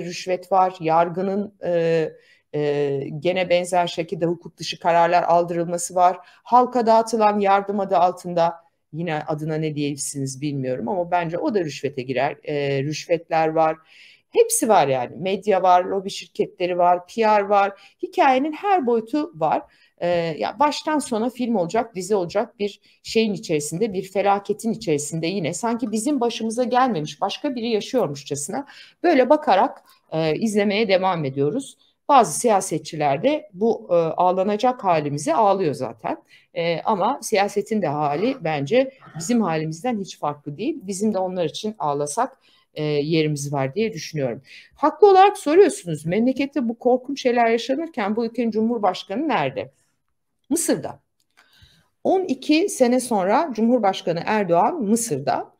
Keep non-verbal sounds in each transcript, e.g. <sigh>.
rüşvet var, yargının e, e, gene benzer şekilde hukuk dışı kararlar aldırılması var. Halka dağıtılan yardım adı altında yine adına ne diyebilirsiniz bilmiyorum ama bence o da rüşvete girer. E, rüşvetler var. Hepsi var yani. Medya var, lobi şirketleri var, PR var. Hikayenin her boyutu var. Ee, ya baştan sona film olacak, dizi olacak bir şeyin içerisinde, bir felaketin içerisinde yine sanki bizim başımıza gelmemiş, başka biri yaşıyormuşçasına böyle bakarak e, izlemeye devam ediyoruz. Bazı siyasetçiler de bu e, ağlanacak halimizi ağlıyor zaten. E, ama siyasetin de hali bence bizim halimizden hiç farklı değil. Bizim de onlar için ağlasak e, yerimiz var diye düşünüyorum. Haklı olarak soruyorsunuz memlekette bu korkunç şeyler yaşanırken bu ülkenin Cumhurbaşkanı nerede? Mısır'da. 12 sene sonra Cumhurbaşkanı Erdoğan Mısır'da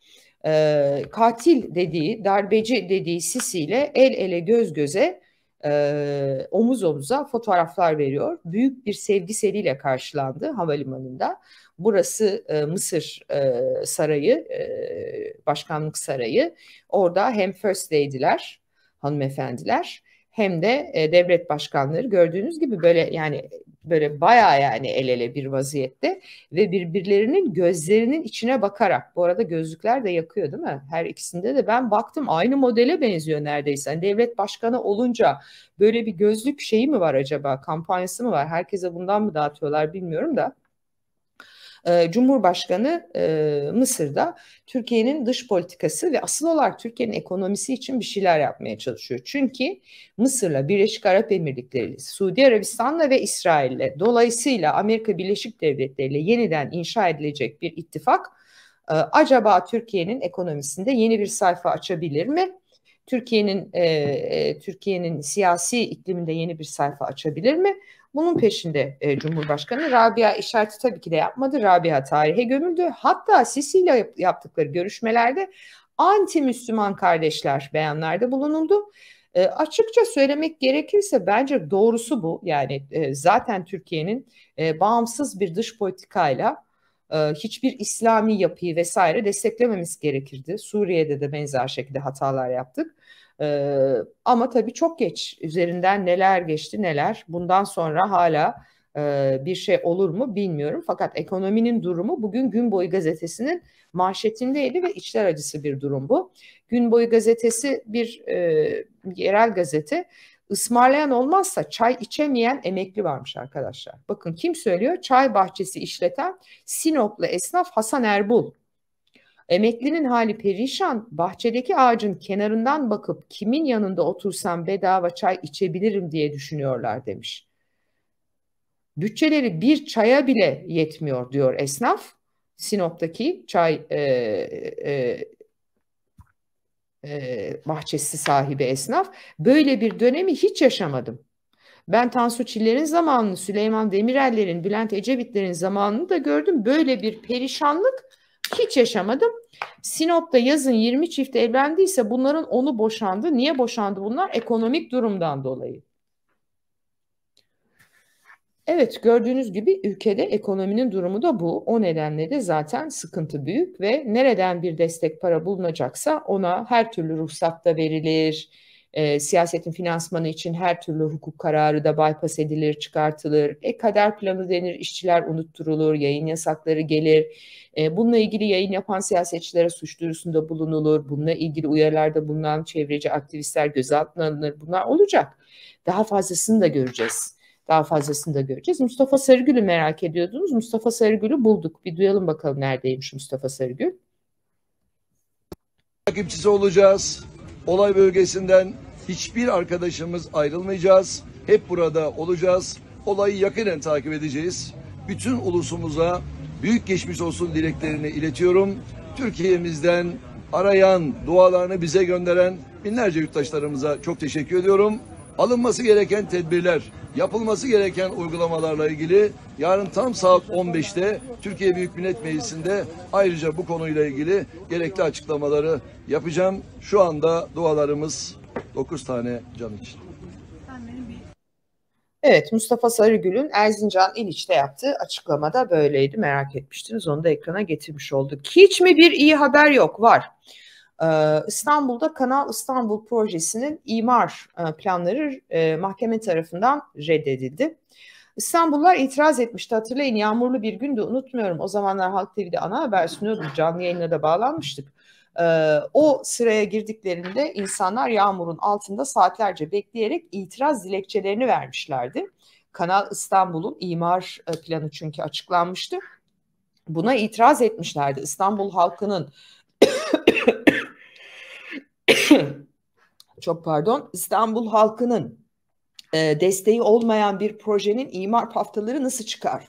e, katil dediği, darbeci dediği Sisi ile el ele göz göze e, omuz omuza fotoğraflar veriyor. Büyük bir sevgi seriyle karşılandı havalimanında. Burası e, Mısır e, sarayı, e, başkanlık sarayı. Orada hem First Lady'ler, hanımefendiler hem de e, devlet başkanları gördüğünüz gibi böyle yani böyle baya yani el ele bir vaziyette ve birbirlerinin gözlerinin içine bakarak bu arada gözlükler de yakıyor değil mi? Her ikisinde de ben baktım aynı modele benziyor neredeyse. Yani devlet başkanı olunca böyle bir gözlük şeyi mi var acaba? Kampanyası mı var? Herkese bundan mı dağıtıyorlar bilmiyorum da. Ee, Cumhurbaşkanı e, Mısır'da Türkiye'nin dış politikası ve asıl olarak Türkiye'nin ekonomisi için bir şeyler yapmaya çalışıyor. Çünkü Mısır'la, Birleşik Arap Emirlikleri, Suudi Arabistan'la ve İsrail'le dolayısıyla Amerika Birleşik Devletleri ile yeniden inşa edilecek bir ittifak e, acaba Türkiye'nin ekonomisinde yeni bir sayfa açabilir mi? Türkiye'nin e, e Türkiye'nin siyasi ikliminde yeni bir sayfa açabilir mi? Bunun peşinde e, Cumhurbaşkanı Rabia işareti tabii ki de yapmadı. Rabia tarihe gömüldü. Hatta Sisi ile yaptıkları görüşmelerde anti-Müslüman kardeşler beyanlarda bulunuldu. E, açıkça söylemek gerekirse bence doğrusu bu. Yani e, zaten Türkiye'nin e, bağımsız bir dış politikayla e, hiçbir İslami yapıyı vesaire desteklememiz gerekirdi. Suriye'de de benzer şekilde hatalar yaptık. E, ama tabii çok geç üzerinden neler geçti neler bundan sonra hala e, bir şey olur mu bilmiyorum. Fakat ekonominin durumu bugün Gün Boyu gazetesinin manşetindeydi ve içler acısı bir durum bu. Gün Boyu gazetesi bir e, yerel gazete Ismarlayan olmazsa çay içemeyen emekli varmış arkadaşlar. Bakın kim söylüyor? Çay bahçesi işleten Sinoplu esnaf Hasan Erbul. Emeklinin hali perişan. Bahçedeki ağacın kenarından bakıp kimin yanında otursam bedava çay içebilirim diye düşünüyorlar demiş. Bütçeleri bir çaya bile yetmiyor diyor esnaf. Sinop'taki çay e, e, bahçesi sahibi esnaf. Böyle bir dönemi hiç yaşamadım. Ben Tansu Çiller'in zamanını, Süleyman Demirel'lerin, Bülent Ecevit'lerin zamanını da gördüm. Böyle bir perişanlık hiç yaşamadım. Sinop'ta yazın 20 çift evlendiyse bunların onu boşandı. Niye boşandı bunlar? Ekonomik durumdan dolayı. Evet gördüğünüz gibi ülkede ekonominin durumu da bu. O nedenle de zaten sıkıntı büyük ve nereden bir destek para bulunacaksa ona her türlü ruhsat da verilir. E, siyasetin finansmanı için her türlü hukuk kararı da bypass edilir, çıkartılır. E, kader planı denir, işçiler unutturulur, yayın yasakları gelir. E, bununla ilgili yayın yapan siyasetçilere suç duyurusunda bulunulur. Bununla ilgili uyarılarda bulunan çevreci aktivistler gözaltına alınır. Bunlar olacak. Daha fazlasını da göreceğiz. Daha fazlasını da göreceğiz. Mustafa Sarıgül'ü merak ediyordunuz. Mustafa Sarıgül'ü bulduk. Bir duyalım bakalım neredeymiş Mustafa Sarıgül. Takipçisi olacağız. Olay bölgesinden hiçbir arkadaşımız ayrılmayacağız. Hep burada olacağız. Olayı yakinen takip edeceğiz. Bütün ulusumuza büyük geçmiş olsun dileklerini iletiyorum. Türkiye'mizden arayan, dualarını bize gönderen binlerce yurttaşlarımıza çok teşekkür ediyorum. Alınması gereken tedbirler, yapılması gereken uygulamalarla ilgili yarın tam saat 15'te Türkiye Büyük Millet Meclisi'nde ayrıca bu konuyla ilgili gerekli açıklamaları yapacağım. Şu anda dualarımız 9 tane can için. Evet Mustafa Sarıgül'ün Erzincan İliç'te yaptığı açıklamada böyleydi. Merak etmiştiniz onu da ekrana getirmiş olduk. Hiç mi bir iyi haber yok? Var. Ee, İstanbul'da Kanal İstanbul projesinin imar e, planları e, mahkeme tarafından reddedildi. İstanbullular itiraz etmişti hatırlayın yağmurlu bir gündü unutmuyorum o zamanlar Halk TV'de ana haber sunuyordu canlı yayına da bağlanmıştık. Ee, o sıraya girdiklerinde insanlar yağmurun altında saatlerce bekleyerek itiraz dilekçelerini vermişlerdi. Kanal İstanbul'un imar e, planı çünkü açıklanmıştı. Buna itiraz etmişlerdi. İstanbul halkının <laughs> çok pardon İstanbul halkının e, desteği olmayan bir projenin imar haftaları nasıl çıkar?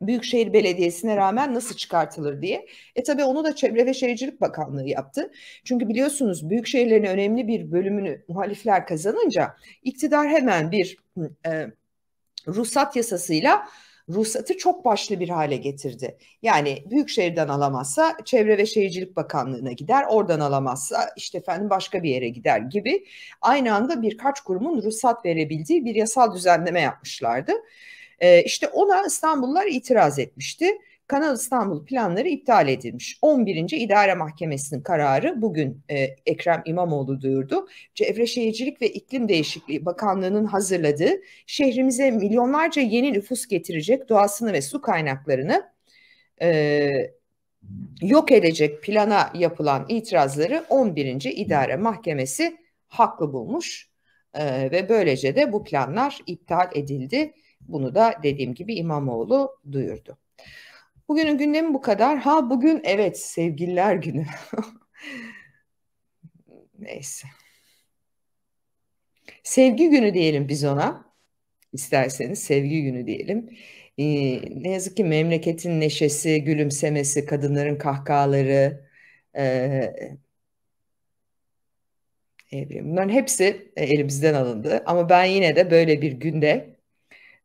Büyükşehir Belediyesi'ne rağmen nasıl çıkartılır diye. E tabi onu da Çevre ve Şehircilik Bakanlığı yaptı. Çünkü biliyorsunuz büyükşehirlerin önemli bir bölümünü muhalifler kazanınca iktidar hemen bir e, ruhsat yasasıyla ruhsatı çok başlı bir hale getirdi. Yani Büyükşehir'den alamazsa Çevre ve Şehircilik Bakanlığı'na gider, oradan alamazsa işte efendim başka bir yere gider gibi aynı anda birkaç kurumun ruhsat verebildiği bir yasal düzenleme yapmışlardı. Ee, işte ona İstanbullular itiraz etmişti. Kanal İstanbul planları iptal edilmiş. 11. İdare Mahkemesi'nin kararı bugün e, Ekrem İmamoğlu duyurdu. Çevre Şehircilik ve İklim Değişikliği Bakanlığı'nın hazırladığı şehrimize milyonlarca yeni nüfus getirecek doğasını ve su kaynaklarını e, yok edecek plana yapılan itirazları 11. İdare Mahkemesi haklı bulmuş e, ve böylece de bu planlar iptal edildi. Bunu da dediğim gibi İmamoğlu duyurdu. Bugünün gündemi bu kadar. Ha bugün evet sevgililer günü. <laughs> Neyse. Sevgi günü diyelim biz ona. İsterseniz sevgi günü diyelim. Ee, ne yazık ki memleketin neşesi, gülümsemesi, kadınların kahkahaları, e, Bunların hepsi e, elimizden alındı. Ama ben yine de böyle bir günde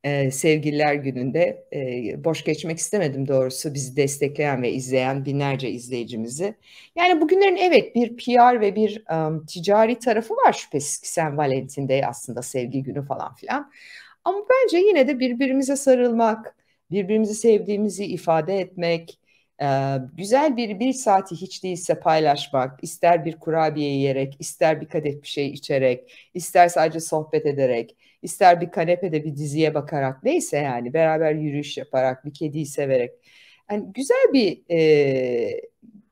e, Sevgililer Günü'nde e, boş geçmek istemedim doğrusu bizi destekleyen ve izleyen binlerce izleyicimizi. Yani bugünlerin evet bir PR ve bir um, ticari tarafı var şüphesiz ki sen Valentin Day aslında sevgi günü falan filan. Ama bence yine de birbirimize sarılmak, birbirimizi sevdiğimizi ifade etmek, e, güzel bir bir saati hiç değilse paylaşmak, ister bir kurabiye yiyerek, ister bir kadeh bir şey içerek, ister sadece sohbet ederek ister bir kanepede bir diziye bakarak neyse yani beraber yürüyüş yaparak bir kediyi severek yani güzel bir e,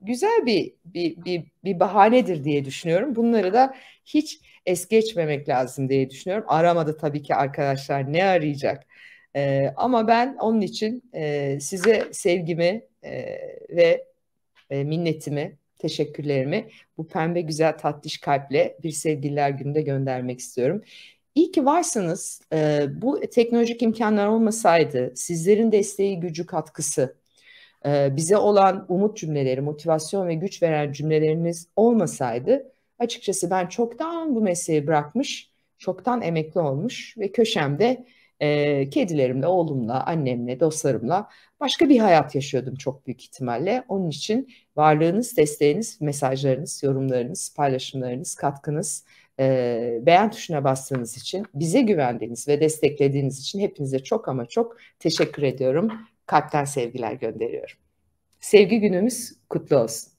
güzel bir, bir bir bir bahanedir diye düşünüyorum. Bunları da hiç es geçmemek lazım diye düşünüyorum. Aramadı tabii ki arkadaşlar ne arayacak. E, ama ben onun için e, size sevgimi e, ve e, minnetimi, teşekkürlerimi bu pembe güzel tatlış kalple bir sevgililer gününde göndermek istiyorum. İyi ki varsınız. E, bu teknolojik imkanlar olmasaydı, sizlerin desteği, gücü, katkısı, e, bize olan umut cümleleri, motivasyon ve güç veren cümleleriniz olmasaydı, açıkçası ben çoktan bu mesleği bırakmış, çoktan emekli olmuş ve köşemde e, kedilerimle, oğlumla, annemle, dostlarımla başka bir hayat yaşıyordum çok büyük ihtimalle. Onun için varlığınız, desteğiniz, mesajlarınız, yorumlarınız, paylaşımlarınız, katkınız e, beğen tuşuna bastığınız için, bize güvendiğiniz ve desteklediğiniz için hepinize çok ama çok teşekkür ediyorum. Kalpten sevgiler gönderiyorum. Sevgi günümüz kutlu olsun.